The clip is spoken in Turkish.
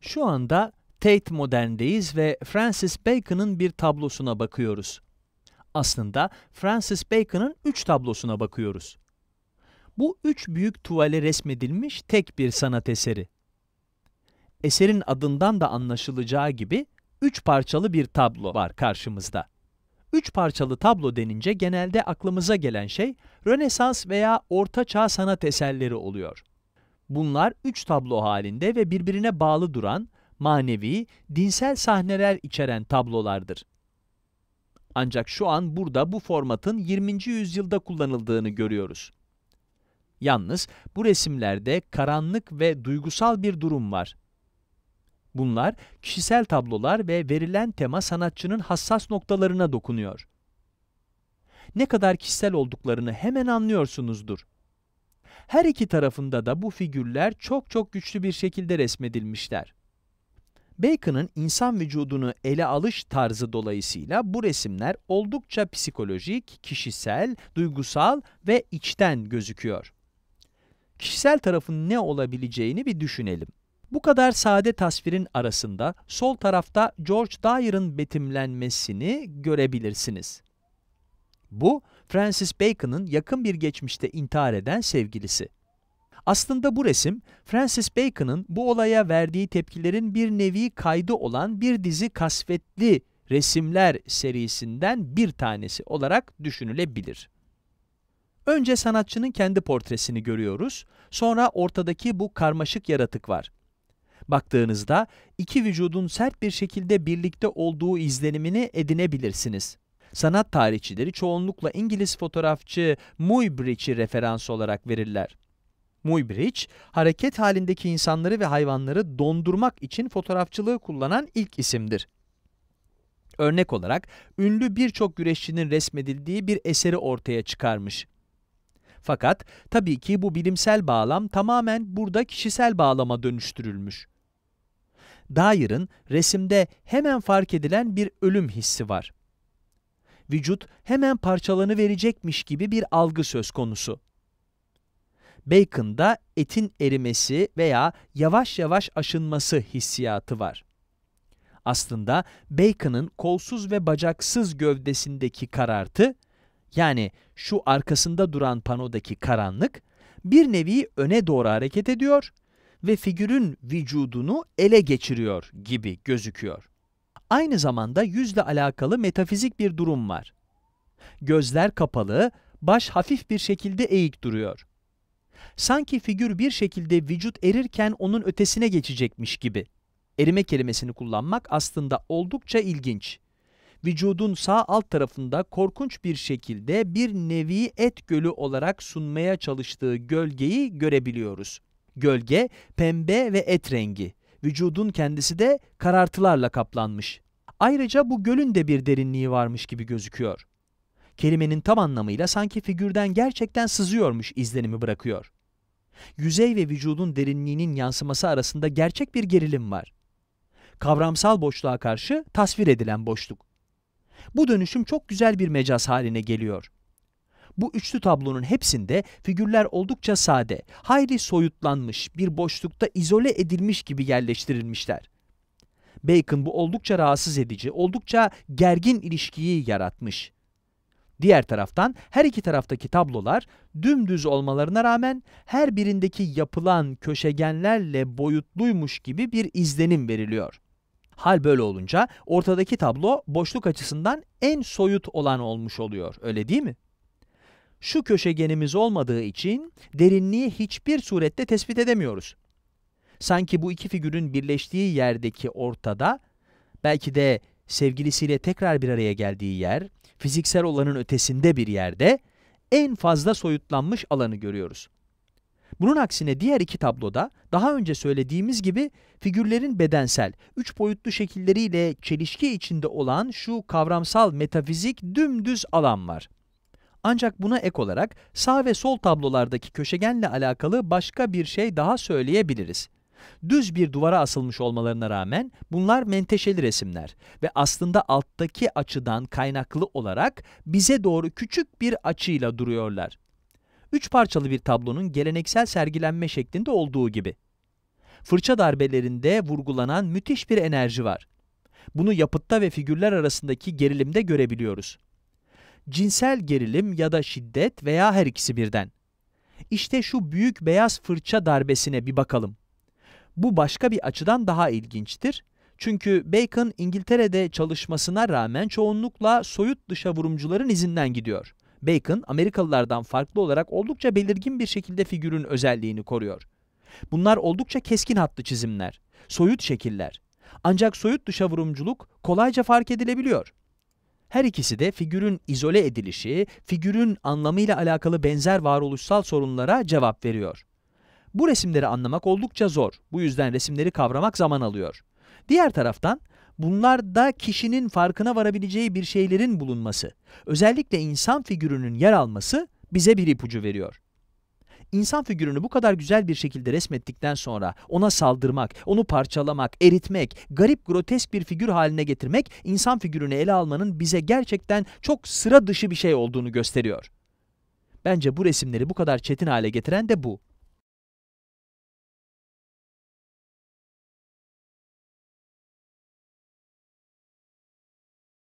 Şu anda Tate Modern'deyiz ve Francis Bacon'ın bir tablosuna bakıyoruz. Aslında Francis Bacon'ın üç tablosuna bakıyoruz. Bu üç büyük tuvale resmedilmiş tek bir sanat eseri. Eserin adından da anlaşılacağı gibi üç parçalı bir tablo var karşımızda. Üç parçalı tablo denince genelde aklımıza gelen şey Rönesans veya Orta Çağ sanat eserleri oluyor. Bunlar üç tablo halinde ve birbirine bağlı duran, manevi, dinsel sahneler içeren tablolardır. Ancak şu an burada bu formatın 20. yüzyılda kullanıldığını görüyoruz. Yalnız bu resimlerde karanlık ve duygusal bir durum var. Bunlar kişisel tablolar ve verilen tema sanatçının hassas noktalarına dokunuyor. Ne kadar kişisel olduklarını hemen anlıyorsunuzdur. Her iki tarafında da bu figürler çok çok güçlü bir şekilde resmedilmişler. Bacon'ın insan vücudunu ele alış tarzı dolayısıyla bu resimler oldukça psikolojik, kişisel, duygusal ve içten gözüküyor. Kişisel tarafın ne olabileceğini bir düşünelim. Bu kadar sade tasvirin arasında sol tarafta George Dyer'ın betimlenmesini görebilirsiniz. Bu, Francis Bacon'ın yakın bir geçmişte intihar eden sevgilisi. Aslında bu resim, Francis Bacon'ın bu olaya verdiği tepkilerin bir nevi kaydı olan bir dizi kasvetli resimler serisinden bir tanesi olarak düşünülebilir. Önce sanatçının kendi portresini görüyoruz, sonra ortadaki bu karmaşık yaratık var. Baktığınızda iki vücudun sert bir şekilde birlikte olduğu izlenimini edinebilirsiniz. Sanat tarihçileri çoğunlukla İngiliz fotoğrafçı Muybridge'i referans olarak verirler. Muybridge, hareket halindeki insanları ve hayvanları dondurmak için fotoğrafçılığı kullanan ilk isimdir. Örnek olarak ünlü birçok güreşçinin resmedildiği bir eseri ortaya çıkarmış. Fakat tabii ki bu bilimsel bağlam tamamen burada kişisel bağlama dönüştürülmüş. Dyer'ın resimde hemen fark edilen bir ölüm hissi var vücut hemen parçalanı verecekmiş gibi bir algı söz konusu. Bacon'da etin erimesi veya yavaş yavaş aşınması hissiyatı var. Aslında Bacon'ın kolsuz ve bacaksız gövdesindeki karartı, yani şu arkasında duran panodaki karanlık, bir nevi öne doğru hareket ediyor ve figürün vücudunu ele geçiriyor gibi gözüküyor. Aynı zamanda yüzle alakalı metafizik bir durum var. Gözler kapalı, baş hafif bir şekilde eğik duruyor. Sanki figür bir şekilde vücut erirken onun ötesine geçecekmiş gibi. Erime kelimesini kullanmak aslında oldukça ilginç. Vücudun sağ alt tarafında korkunç bir şekilde bir nevi et gölü olarak sunmaya çalıştığı gölgeyi görebiliyoruz. Gölge, pembe ve et rengi vücudun kendisi de karartılarla kaplanmış. Ayrıca bu gölün de bir derinliği varmış gibi gözüküyor. Kelimenin tam anlamıyla sanki figürden gerçekten sızıyormuş izlenimi bırakıyor. Yüzey ve vücudun derinliğinin yansıması arasında gerçek bir gerilim var. Kavramsal boşluğa karşı tasvir edilen boşluk. Bu dönüşüm çok güzel bir mecaz haline geliyor. Bu üçlü tablonun hepsinde figürler oldukça sade, hayli soyutlanmış, bir boşlukta izole edilmiş gibi yerleştirilmişler. Bacon bu oldukça rahatsız edici, oldukça gergin ilişkiyi yaratmış. Diğer taraftan her iki taraftaki tablolar dümdüz olmalarına rağmen her birindeki yapılan köşegenlerle boyutluymuş gibi bir izlenim veriliyor. Hal böyle olunca ortadaki tablo boşluk açısından en soyut olan olmuş oluyor, öyle değil mi? şu köşegenimiz olmadığı için derinliği hiçbir surette tespit edemiyoruz. Sanki bu iki figürün birleştiği yerdeki ortada, belki de sevgilisiyle tekrar bir araya geldiği yer, fiziksel olanın ötesinde bir yerde en fazla soyutlanmış alanı görüyoruz. Bunun aksine diğer iki tabloda daha önce söylediğimiz gibi figürlerin bedensel, üç boyutlu şekilleriyle çelişki içinde olan şu kavramsal metafizik dümdüz alan var. Ancak buna ek olarak sağ ve sol tablolardaki köşegenle alakalı başka bir şey daha söyleyebiliriz. Düz bir duvara asılmış olmalarına rağmen bunlar menteşeli resimler ve aslında alttaki açıdan kaynaklı olarak bize doğru küçük bir açıyla duruyorlar. Üç parçalı bir tablonun geleneksel sergilenme şeklinde olduğu gibi. Fırça darbelerinde vurgulanan müthiş bir enerji var. Bunu yapıtta ve figürler arasındaki gerilimde görebiliyoruz cinsel gerilim ya da şiddet veya her ikisi birden. İşte şu büyük beyaz fırça darbesine bir bakalım. Bu başka bir açıdan daha ilginçtir. Çünkü Bacon İngiltere'de çalışmasına rağmen çoğunlukla soyut dışa vurumcuların izinden gidiyor. Bacon, Amerikalılardan farklı olarak oldukça belirgin bir şekilde figürün özelliğini koruyor. Bunlar oldukça keskin hatlı çizimler, soyut şekiller. Ancak soyut dışa vurumculuk kolayca fark edilebiliyor. Her ikisi de figürün izole edilişi, figürün anlamıyla alakalı benzer varoluşsal sorunlara cevap veriyor. Bu resimleri anlamak oldukça zor. Bu yüzden resimleri kavramak zaman alıyor. Diğer taraftan bunlar da kişinin farkına varabileceği bir şeylerin bulunması, özellikle insan figürünün yer alması bize bir ipucu veriyor. İnsan figürünü bu kadar güzel bir şekilde resmettikten sonra ona saldırmak, onu parçalamak, eritmek, garip grotesk bir figür haline getirmek insan figürünü ele almanın bize gerçekten çok sıra dışı bir şey olduğunu gösteriyor. Bence bu resimleri bu kadar çetin hale getiren de bu.